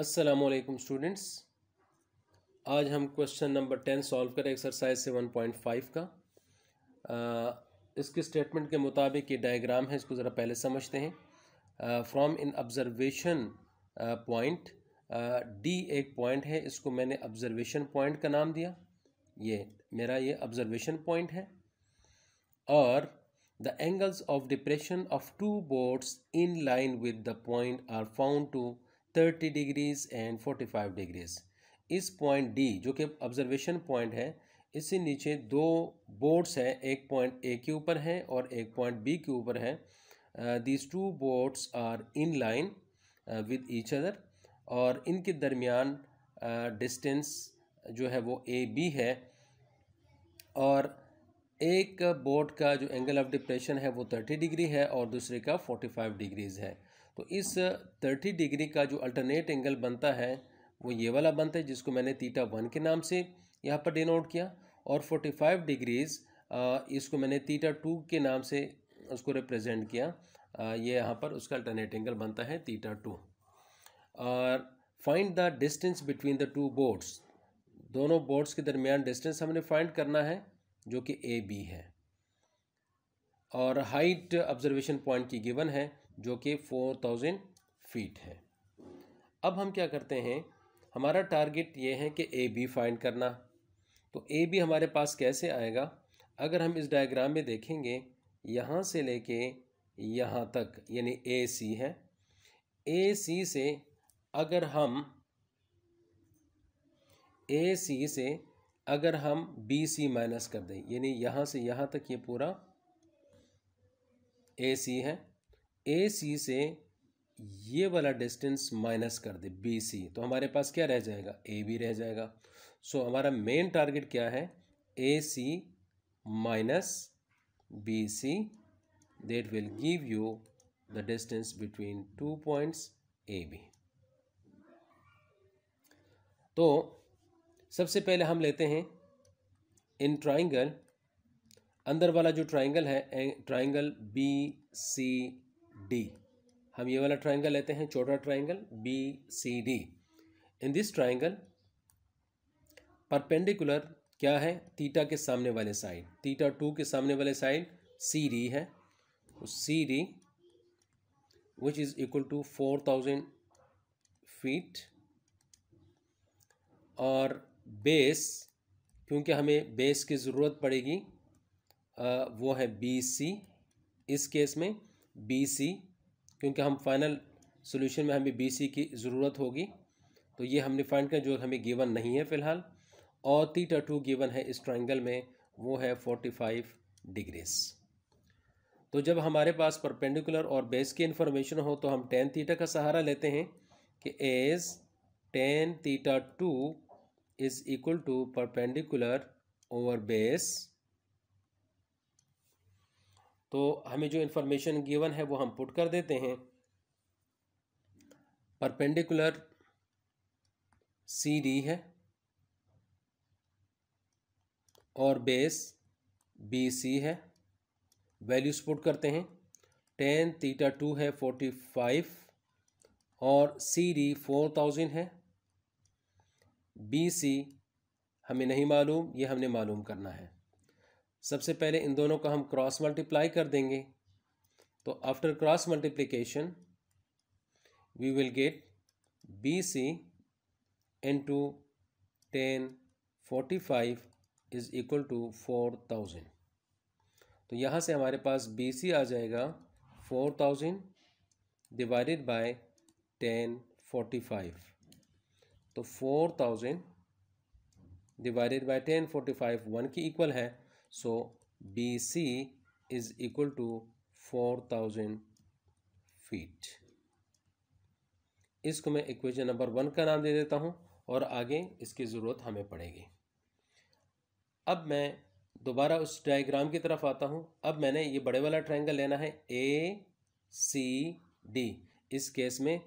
Aslam students आज हम question number ten solve करें एक्सरसाइज से वन पॉइंट फाइव का आ, इसके स्टेटमेंट के मुताबिक ये डायग्राम है इसको ज़रा पहले समझते हैं from in observation point D एक पॉइंट है इसको मैंने ऑब्जर्वेशन पॉइंट का नाम दिया ये मेरा ये ऑब्जर्वेशन पॉइंट है और the angles of depression of two boards in line with the point are found to 30 degrees and 45 degrees इस पॉइंट डी जो कि ऑब्जर्वेशन पॉइंट है इससे नीचे दो बोट्स हैं एक पॉइंट ए के ऊपर है और एक पॉइंट बी के ऊपर है these two boats are in line with each other और इनके दरमियान डिस्टेंस uh, जो है वो ए बी है और एक बोट का जो एंगल ऑफ डिप्रेशन है वो थर्टी डिग्री है और दूसरे का फोर्टी फाइव डिग्रीज़ है तो इस थर्टी डिग्री का जो अल्टरनेट एंगल बनता है वो ये वाला बनता है जिसको मैंने तीटा वन के नाम से यहाँ पर डिनोट किया और फोर्टी फाइव डिग्रीज़ इसको मैंने तीटा टू के नाम से उसको रिप्रेजेंट किया ये यहाँ पर उसका अल्टरनेट एंगल बनता है तीटा टू और find the distance between the two boards दोनों बोर्ड्स के दरमियान डिस्टेंस हमने फाइंड करना है जो कि ए बी है और हाइट ऑब्जर्वेशन पॉइंट की गिवन है जो कि फोर थाउजेंड फीट है अब हम क्या करते हैं हमारा टारगेट ये है कि ए बी फाइंड करना तो ए बी हमारे पास कैसे आएगा अगर हम इस डायग्राम में देखेंगे यहाँ से लेके यहाँ तक यानी ए सी है ए सी से अगर हम ए सी से अगर हम बी सी माइनस कर दें यानी यहाँ से यहाँ तक ये यह पूरा ए सी है ए सी से ये वाला डिस्टेंस माइनस कर दे बी सी तो हमारे पास क्या रह जाएगा ए बी रह जाएगा सो so, हमारा मेन टारगेट क्या है A C minus B C that will give you the distance between two points A B तो सबसे पहले हम लेते हैं इन ट्राइंगल अंदर वाला जो ट्राइंगल है ट्राइंगल बी सी डी हम ये वाला ट्राइंगल लेते हैं छोटा triangle B C D in this triangle perpendicular क्या है थीटा के सामने वाले साइड थीटा टू के सामने वाले साइड सी डी है C D which is equal to four thousand feet और बेस क्योंकि हमें बेस की ज़रूरत पड़ेगी आ, वो है बी सी इस केस में बी सी क्योंकि हम फाइनल सोल्यूशन में हमें बी सी की ज़रूरत होगी तो ये हमने फाइंड किया जो हमें गिवन नहीं है फिलहाल और तीटा टू गिवन है इस ट्राइंगल में वो है फोर्टी फाइव डिग्रीज तो जब हमारे पास परपेंडिकुलर और बेस की इन्फॉर्मेशन हो तो हम टेन थीटा का सहारा लेते हैं कि as tan theta two is equal to perpendicular over base तो हमें जो इन्फॉर्मेशन गिवन है वो हम पुट कर देते हैं परपेंडिकुलर सी डी है और बेस बी सी है वैल्यूज पुट करते हैं टेन थीटा टू है फोर्टी फाइव और सी डी फोर थाउजेंड है बी सी हमें नहीं मालूम ये हमने मालूम करना है सबसे पहले इन दोनों का हम क्रॉस मल्टीप्लाई कर देंगे तो after cross multiplication we will get B C into tan forty five is equal to four thousand तो यहाँ से हमारे पास बी सी आ जाएगा four thousand divided by tan forty five तो four thousand divided by tan forty five one की equal है so bc is equal to 4000 feet इसको मैं इक्वेशन नंबर वन का नाम दे देता हूँ और आगे इसकी ज़रूरत हमें पड़ेगी अब मैं दोबारा उस डायग्राम की तरफ आता हूँ अब मैंने ये बड़े वाला ट्रायंगल लेना है ए सी डी इस केस में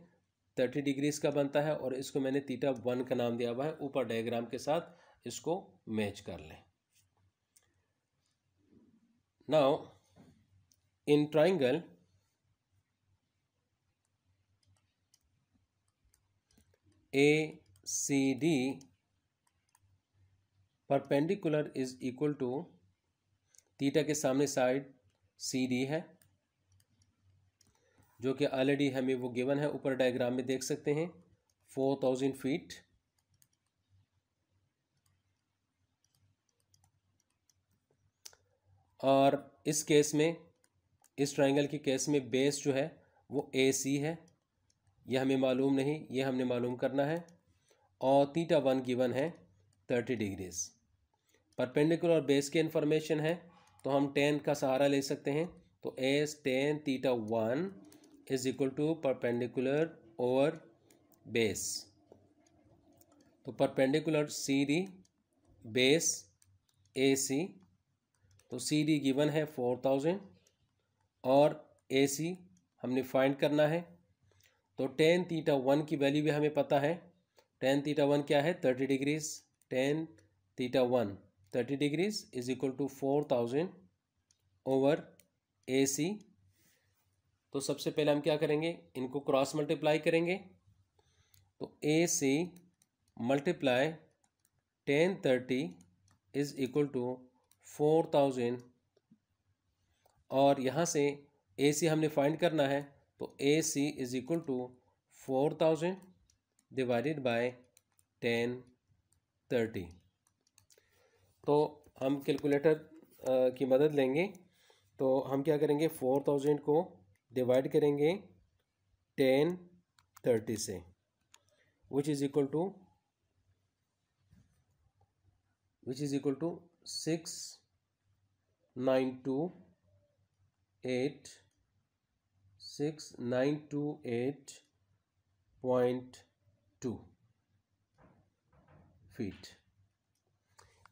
थर्टी डिग्रीज का बनता है और इसको मैंने तीटा वन का नाम दिया हुआ है ऊपर डायग्राम के साथ इसको मैच कर लें Now, in triangle, ACD perpendicular is equal to theta के सामने साइड सी डी है जो कि ऑलरेडी हमें वो गिवन है ऊपर डायग्राम में देख सकते हैं फोर थाउजेंड फीट और इस केस में इस ट्राइंगल के केस में बेस जो है वो ए सी है यह हमें मालूम नहीं ये हमने मालूम करना है और थीटा वन गिवन है थर्टी डिग्रीज परपेंडिकुलर बेस की इन्फॉर्मेशन है तो हम टेन का सहारा ले सकते हैं तो as tan theta one is equal to perpendicular over base तो perpendicular C D base A C तो सी डी गिवन है फोर थाउजेंड और ए सी हमने फाइंड करना है तो टेन थीटा वन की वैल्यू भी हमें पता है टेन थीटा वन क्या है thirty degrees tan theta one thirty degrees is equal to four thousand over A C तो सबसे पहले हम क्या करेंगे इनको क्रॉस मल्टीप्लाई करेंगे तो A C multiply tan thirty is equal to four thousand और यहाँ से ए सी हमने फाइंड करना है तो A C is equal to four thousand divided by tan thirty तो हम कैलकुलेटर की मदद लेंगे तो हम क्या करेंगे फोर थाउजेंड को डिवाइड करेंगे टेन थर्टी से which is equal to which is equal to six nine two eight six nine two eight point two feet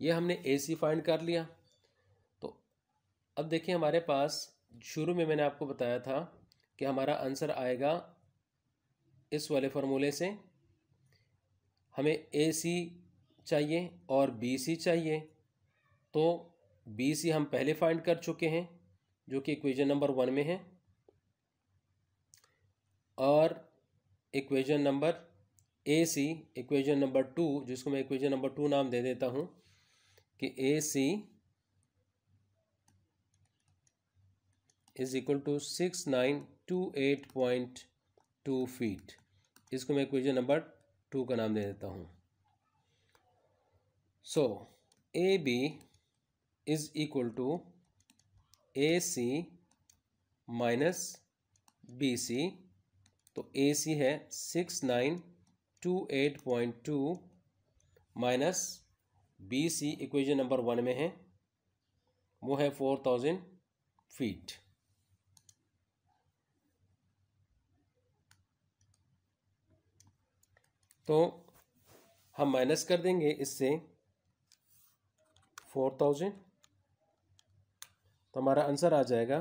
ये हमने ए सी फाइंड कर लिया तो अब देखिए हमारे पास शुरू में मैंने आपको बताया था कि हमारा आंसर आएगा इस वाले फॉर्मूले से हमें ए सी चाहिए और बी सी चाहिए तो बी सी हम पहले फाइंड कर चुके हैं जो कि इक्वेशन नंबर वन में है और equation number A C equation number two जिसको मैं इक्वेशन नंबर टू नाम दे देता हूँ कि A C is equal to six nine two eight point two feet इसको मैं इक्वेशन नंबर टू का नाम दे देता हूँ so A B is equal to A C minus B C तो ए सी है six nine two eight point two minus B C equation number one में है वो है फोर थाउजेंड फीट तो हम माइनस कर देंगे इससे फोर थाउजेंड तो हमारा आंसर आ जाएगा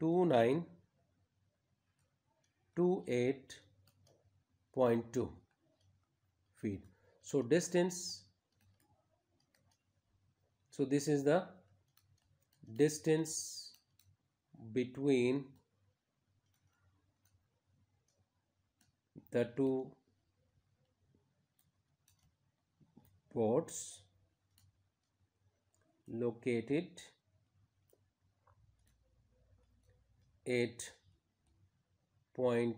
two feet so distance so this is the distance between the two ports. Located at point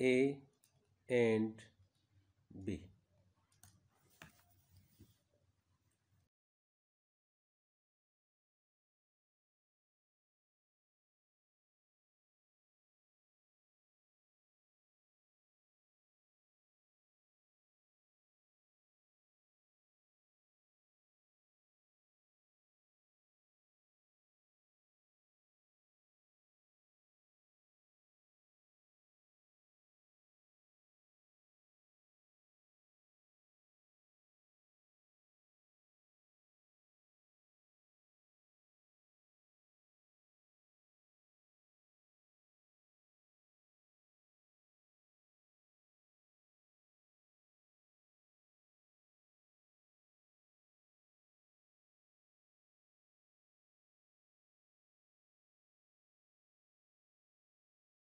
A and B.